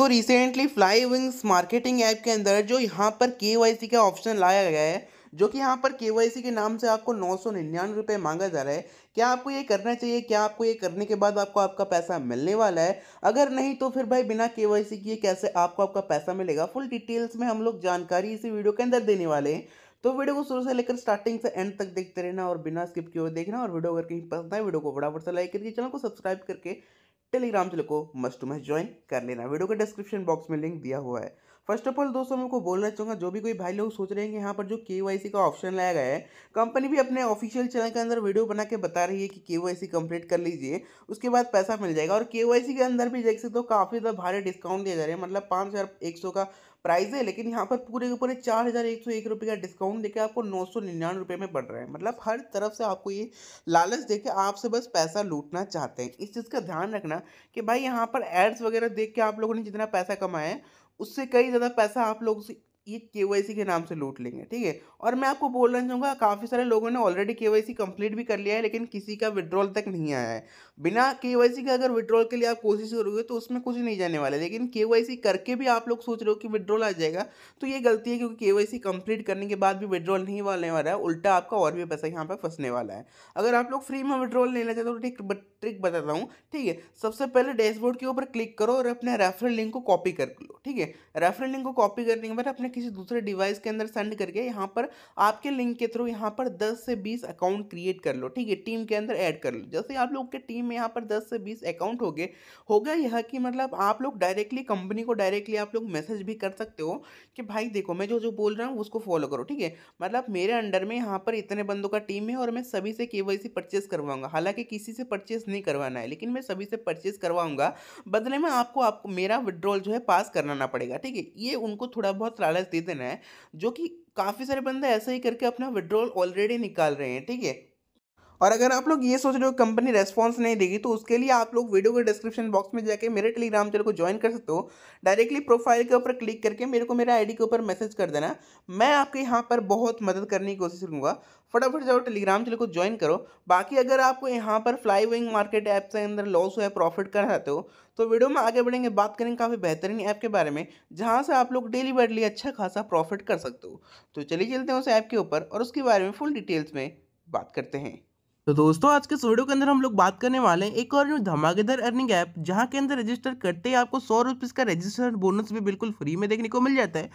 दोस्तों recently fly wings marketing app के अंदर जो यहाँ पर के का ऑप्शन लाया गया है जो कि यहाँ पर के के नाम से आपको नौ सौ निन्यानवे रुपये मांगा जा रहा है क्या आपको ये करना चाहिए क्या आपको ये करने के बाद आपको आपका पैसा मिलने वाला है अगर नहीं तो फिर भाई बिना के वाई सी कैसे आपको आपका पैसा मिलेगा फुल डिटेल्स में हम लोग जानकारी इसी वीडियो के अंदर देने वाले हैं तो वीडियो को शुरू से लेकर स्टार्टिंग से एंड तक देखते रहना और बिना स्किप किए देखना और वीडियो अगर कहीं पसंद आए वीडियो को बड़ा से लाइक करके चैनल को सब्सक्राइब करके टेलीग्राम चैनल को मस्ट टू मस्ट ज्वाइन कर लेना वीडियो के डिस्क्रिप्शन बॉक्स में लिंक दिया हुआ है फर्स्ट ऑफ ऑल दोस्तों मैं आपको बोलना चाहूँगा जो भी कोई भाई लोग सोच रहे हैं कि यहाँ पर जो के का ऑप्शन लाया गया है कंपनी भी अपने ऑफिशियल चैनल के अंदर वीडियो बना के बता रही है कि के वाई कर लीजिए उसके बाद पैसा मिल जाएगा और के के अंदर भी देख सकते हो काफ़ी ज़्यादा भारी डिस्काउंट दिया जा रहा है मतलब पाँच का प्राइस है लेकिन यहाँ पर पूरे के पूरे चार हज़ार एक सौ एक रुपये का डिस्काउंट देकर आपको नौ सौ निन्यानवे रुपये में बढ़ रहा है मतलब हर तरफ से आपको ये लालच देकर आपसे बस पैसा लूटना चाहते हैं इस चीज़ का ध्यान रखना कि भाई यहाँ पर एड्स वगैरह देख के आप लोगों ने जितना पैसा कमाया है उससे कई ज़्यादा पैसा आप लोग से ये के के नाम से लूट लेंगे ठीक है और मैं आपको बोलना चाहूँगा काफ़ी सारे लोगों ने ऑलरेडी के वाई कंप्लीट भी कर लिया है लेकिन किसी का विड्रॉल तक नहीं आया है बिना के वाई सी के अगर विड्रॉल के लिए आप कोशिश करोगे तो उसमें कुछ नहीं जाने वाला लेकिन के वाई सी करके भी आप लोग सोच रहे हो कि विड्रॉल आ जाएगा तो ये गलती है क्योंकि के वाई सी कंप्लीट करने के बाद भी विड्रॉल नहीं वाले वाला है उल्टा आपका और भी पैसा यहाँ पर फंसने वाला है अगर आप लोग फ्री में विड्रॉल लेना चाहते हो तो ठीक ट्रिक बताता हूँ ठीक है सबसे पहले डैशबोर्ड के ऊपर क्लिक करो और अपने रेफरल लिंक को कॉपी कर लो ठीक है रेफरल लिंक को कॉपी करने के बाद अपने किसी दूसरे डिवाइस के अंदर सेंड करके यहाँ पर आपके लिंक के थ्रू यहाँ पर दस से बीस अकाउंट क्रिएट कर लो ठीक है टीम के अंदर ऐड कर लो जैसे आप लोग के टीम में यहाँ पर दस से बीस अकाउंट हो गए होगा यह कि मतलब आप लोग डायरेक्टली कंपनी को डायरेक्टली आप लोग मैसेज भी कर सकते हो कि भाई देखो मैं जो जो बोल रहा हूँ उसको फॉलो करो ठीक है मतलब मेरे अंडर में यहाँ पर इतने बंदों का टीम है और मैं सभी से के परचेस करवाऊंगा हालांकि किसी से परचेस नहीं करवाना है लेकिन मैं सभी से परचेस करवाऊंगा बदले में आपको आपको मेरा विड्रॉल जो है पास करना पड़ेगा ठीक है ये उनको थोड़ा बहुत लालच दे देना है जो कि काफ़ी सारे बंदे ऐसा ही करके अपना विड्रॉल ऑलरेडी निकाल रहे हैं ठीक है और अगर आप लोग ये सोच रहे हो कंपनी रेस्पॉन्स नहीं देगी तो उसके लिए आप लोग वीडियो के डिस्क्रिप्शन बॉक्स में जाकर मेरे टेलीग्राम चैनल को ज्वाइन कर सकते हो डायरेक्टली प्रोफाइल के ऊपर क्लिक करके मेरे को मेरे आई के ऊपर मैसेज कर देना मैं आपके यहाँ पर बहुत मदद करने की कोशिश करूँगा फटाफट जाओ टेलीग्राम चैनल को ज्वाइन करो बाकी अगर आपको यहाँ पर फ्लाई विंग मार्केट ऐप के अंदर लॉस हुआ है प्रॉफिट कर चाहते हो तो वीडियो में आगे बढ़ेंगे बात करेंगे काफ़ी बेहतरीन ऐप के बारे में जहाँ से आप लोग डेली बेडली अच्छा खासा प्रॉफिट कर सकते हो तो चलिए चलते हैं उस ऐप के ऊपर और उसके बारे में फुल डिटेल्स में बात करते हैं तो दोस्तों आज के इस वीडियो के अंदर हम लोग बात करने वाले हैं एक और न्यू धमाकेदार अर्निंग ऐप जहां के अंदर रजिस्टर करते ही आपको सौ रुपये का रजिस्टर बोनस भी बिल्कुल फ्री में देखने को मिल जाता है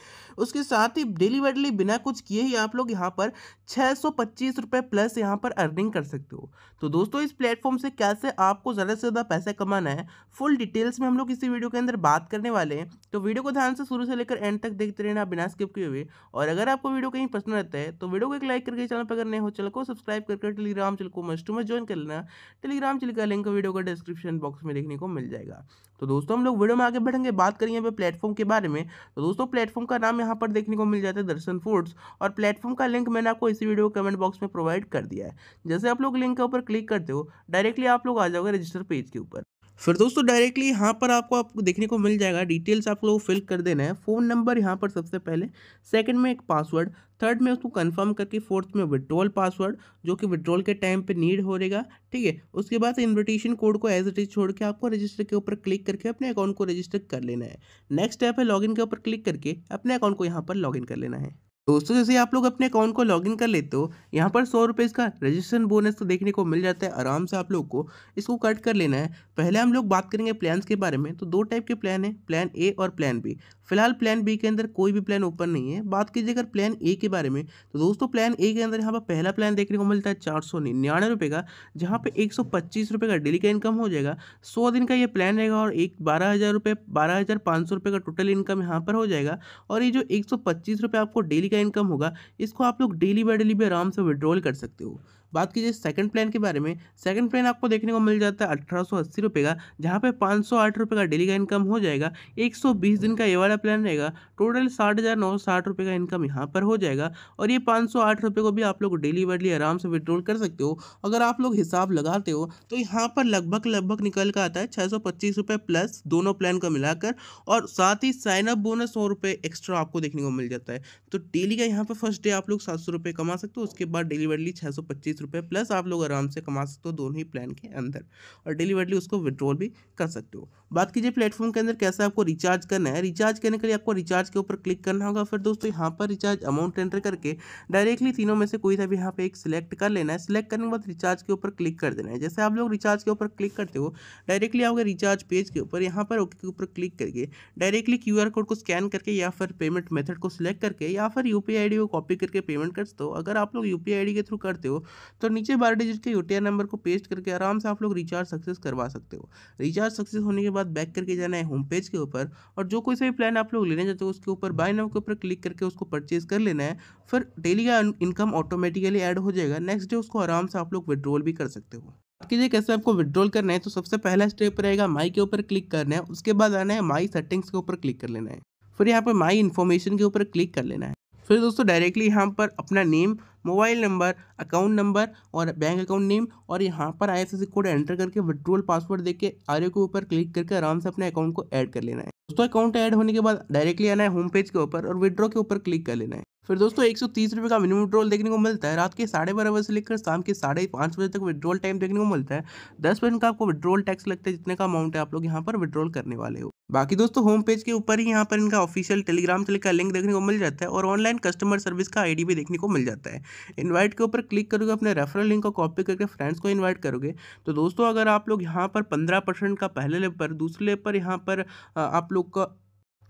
उसके साथ ही डेली वेडली बिना कुछ किए ही आप लोग यहां पर छः सौ पच्चीस रुपये प्लस यहां पर अर्निंग कर सकते हो तो दोस्तों इस प्लेटफॉर्म से कैसे आपको ज़्यादा से ज़्यादा पैसा कमाना है फुल डिटेल्स में हम लोग इसी वीडियो के अंदर बात करने वाले हैं तो वीडियो को ध्यान से शुरू से लेकर एंड तक देखते रहना बिना स्किप किए हुए और अगर आपको वीडियो कहीं पसंद रहता है तो वीडियो को एक लाइक करके चैनल पर अगर नहीं हो चल को सब्सक्राइब करके टेलीग्राम चैनल को मस्ट टू मच ज्वाइन कर लेना टेलीग्राम चिल का लिंक वीडियो का डिस्क्रिप्शन बॉक्स में देखने को मिल जाएगा तो दोस्तों हम लोग वीडियो में आगे बढ़ेंगे बात करेंगे यहाँ पे प्लेटफॉर्म के बारे में तो दोस्तों प्लेटफॉर्म का नाम यहाँ पर देखने को मिल जाता है दर्शन फूड्स और प्लेटफॉर्म का लिंक मैंने आपको इसी वीडियो कमेंट बॉक्स में प्रोवाइड कर दिया है जैसे आप लोग लिंक के ऊपर क्लिक करते हो डायरेक्टली आप लोग आ जाओगे रजिस्टर पेज के ऊपर फिर दोस्तों डायरेक्टली यहाँ पर आपको आपको देखने को मिल जाएगा डिटेल्स आप लोग फिल कर देना है फ़ोन नंबर यहाँ पर सबसे पहले सेकंड में एक पासवर्ड थर्ड में उसको कंफर्म करके फोर्थ में विड्रॉल पासवर्ड जो कि विड्रॉल के टाइम पे नीड हो रहेगा ठीक है उसके बाद इन्विटेशन कोड को एज इट इज छोड़ के आपको रजिस्टर के ऊपर क्लिक करके अपने अकाउंट को रजिस्टर कर लेना है नेक्स्ट स्टेप है लॉगिन के ऊपर क्लिक करके अपने अकाउंट को यहाँ पर लॉग कर लेना है दोस्तों जैसे आप लोग अपने अकाउंट को लॉगिन कर लेते हो यहाँ पर सौ रुपये इसका रजिस्ट्रेशन बोनस तो देखने को मिल जाता है आराम से आप लोग को इसको कट कर लेना है पहले हम लोग बात करेंगे प्लान्स के बारे में तो दो टाइप के प्लान है प्लान ए और प्लान बी फिलहाल प्लान बी के अंदर कोई भी प्लान ओपन नहीं है बात कीजिए अगर प्लान ए के बारे में तो दोस्तों प्लान ए के अंदर यहाँ पर पहला प्लान देखने को मिलता है चार सौ निन्यानवे रुपये का जहाँ पे एक सौ पच्चीस रुपये का डेली का इनकम हो जाएगा सौ दिन का ये प्लान रहेगा और एक बारह हज़ार रुपये बारह हज़ार पाँच सौ रुपये का टोटल इनकम यहाँ पर हो जाएगा और ये जो एक सौ पच्चीस रुपये आपको डेली का इनकम होगा इसको आप लोग डेली बाई डेली भी आराम से विड्रॉल कर सकते हो बात कीजिए सेकंड प्लान के बारे में सेकंड प्लान आपको देखने को मिल जाता है अठारह सौ अस्सी रुपये का जहाँ पे पाँच सौ आठ रुपये का डेली का इनकम हो जाएगा एक सौ बीस दिन का ये वाला प्लान रहेगा टोटल साठ हज़ार नौ सौ साठ रुपये का इनकम यहाँ पर हो जाएगा और ये पाँच सौ आठ रुपये को भी आप लोग डेली वर्डली आराम से विड्रॉल कर सकते हो अगर आप लोग हिसाब लगाते हो तो यहाँ पर लगभग लगभग निकल कर आता है छः सौ पच्चीस रुपये प्लस दोनों प्लान को मिलाकर और साथ ही साइन अप बोनस सौ रुपये एक्स्ट्रा आपको देखने को मिल जाता है तो डेली का यहाँ पर फर्स्ट डे आप लोग सात सौ रुपये कमा सकते हो उसके बाद डेली वर्डली छः सौ पच्चीस रुपये प्लस आप लोग आराम से कमा सकते हो दोनों ही प्लान के अंदर और डिलीवरली उसको विड्रॉल भी कर सकते हो बात कीजिए प्लेटफॉर्म के अंदर कैसे आपको रिचार्ज करना है रिचार्ज करने के लिए आपको रिचार्ज के ऊपर क्लिक करना होगा फिर दोस्तों यहाँ पर रिचार्ज अमाउंट एंटर करके डायरेक्टली तीनों में से कोई सा भी यहाँ पर एक सिलेक्ट कर लेना है सिलेक्ट करने के बाद रिचार्ज के ऊपर क्लिक कर देना है जैसे आप लोग रिचार्ज के ऊपर क्लिक करते हो डायरेक्टली आओगे रिचार्ज पेज के ऊपर यहाँ पर ओके के ऊपर क्लिक करके डायरेक्टली क्यू कोड को स्कैन करके या फिर पेमेंट मेथड को सिलेक्ट करके या फिर यू पी को कॉपी करके पेमेंट कर सकते हो अगर आप लोग यू पी के थ्रू करते हो तो नीचे बारह डिजिट के यू नंबर को पेस्ट करके आराम से आप लोग रिचार्ज सक्सेस करवा सकते हो रिचार्ज सक्सेस होने के बाद बैक करके जाना है होम पेज के ऊपर और जो कोई सा भी प्लान आप लोग लेने जाते हो उसके ऊपर बाय नाउ के ऊपर क्लिक करके उसको परचेज कर लेना है फिर डेली का इनकम ऑटोमेटिकली ऐड हो जाएगा नेक्स्ट डे उसको आराम से आप लोग विड्रॉल भी कर सकते हो आपके कैसे आपको विड्रॉल करना है तो सबसे पहला स्टेप रहेगा माई के ऊपर क्लिक करना है उसके बाद आना है माई सेटिंग्स के ऊपर क्लिक कर लेना है फिर यहाँ पर माई इन्फॉर्मेशन के ऊपर क्लिक कर लेना है फिर दोस्तों डायरेक्टली यहाँ पर अपना name mobile number account number और बैंक अकाउंट नेम और यहाँ पर आई कोड एंटर करके विड्रोल पासवर्ड देख के आर के ऊपर क्लिक करके आराम से अपने अकाउंट को ऐड कर लेना है दोस्तों अकाउंट ऐड होने के बाद डायरेक्टली आना है होम पेज के ऊपर और विड्रॉ के ऊपर क्लिक कर लेना है फिर दोस्तों एक सौ का मिनिमम विड्रॉल देखने को मिलता है रात के साढ़े बारह बजे से लेकर शाम के साढ़े पाँच बजे तक विड्रॉल टाइम देखने को मिलता है दस परसेंट का आपको विड्रॉल टैक्स लगता है जितने का अमाउंट है आप लोग यहाँ पर विड्रॉल करने वाले हो बाकी दोस्तों होम पेज के ऊपर ही यहाँ पर इनका ऑफिशियल टेलीग्राम चले का लिंक देखने को मिल जाता है और ऑनलाइन कस्टमर सर्विस का आईडी भी देखने को मिल जाता है इनवाइट के ऊपर क्लिक करोगे अपने रेफरल लिंक को कॉपी करके फ्रेंड्स को इनवाइट करोगे तो दोस्तों अगर आप लोग यहाँ पर पंद्रह परसेंट का पहले लेपर पर दूसरे लेपर पर यहाँ पर आप लोग का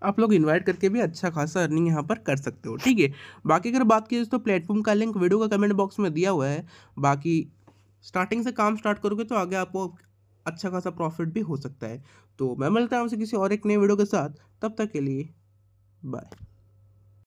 आप लोग इन्वाइट करके भी अच्छा खासा अर्निंग यहाँ पर कर सकते हो ठीक है बाकी अगर बात की तो प्लेटफॉर्म का लिंक वीडियो का कमेंट बॉक्स में दिया हुआ है बाकी स्टार्टिंग से काम स्टार्ट करोगे तो आगे आपको अच्छा खासा प्रॉफिट भी हो सकता है तो मैं मिलता हूँ आपसे किसी और एक नए वीडियो के साथ तब तक के लिए बाय